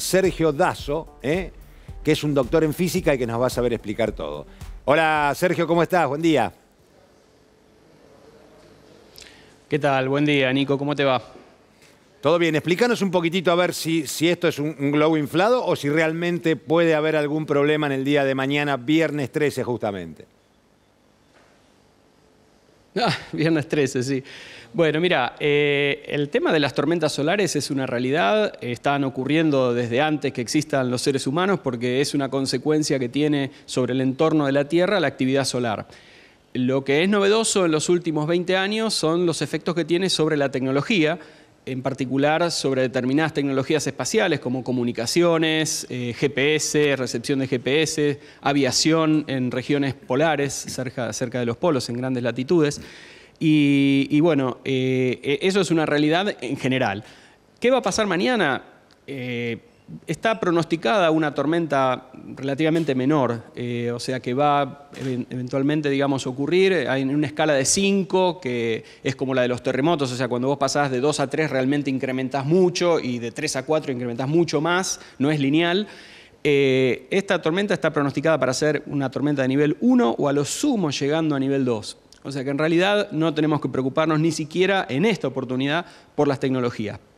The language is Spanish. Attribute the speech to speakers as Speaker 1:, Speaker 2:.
Speaker 1: Sergio Dazo, ¿eh? que es un doctor en física y que nos va a saber explicar todo. Hola Sergio, ¿cómo estás? Buen día. ¿Qué tal? Buen día, Nico, ¿cómo te va? Todo bien, explícanos un poquitito a ver si, esto es un, un, globo inflado o si realmente puede haber algún problema en el día de mañana, viernes 13 justamente.
Speaker 2: Ah, viernes 13, sí. Bueno, mira, eh, el tema de las tormentas solares es una realidad, están ocurriendo desde antes que existan los seres humanos porque es una consecuencia que tiene sobre el entorno de la Tierra la actividad solar. Lo que es novedoso en los últimos 20 años son los efectos que tiene sobre la tecnología en particular sobre determinadas tecnologías espaciales como comunicaciones, eh, GPS, recepción de GPS, aviación en regiones polares, cerca, de los polos, en grandes latitudes. Y, bueno, eh, e, eso es una realidad en general. ¿Qué va a pasar mañana? Eh, Está pronosticada una tormenta relativamente menor, eh, o sea que va eventualmente, digamos, ocurrir en una escala de 5, que es como la de los terremotos, o sea, cuando vos pasás de 2 a 3 realmente incrementás mucho y de 3 a 4 incrementás mucho más, no es lineal. Eh, esta tormenta está pronosticada para ser una tormenta de nivel 1 o a lo sumo llegando a nivel 2. O sea que en realidad no tenemos que preocuparnos ni siquiera en esta oportunidad por las tecnologías.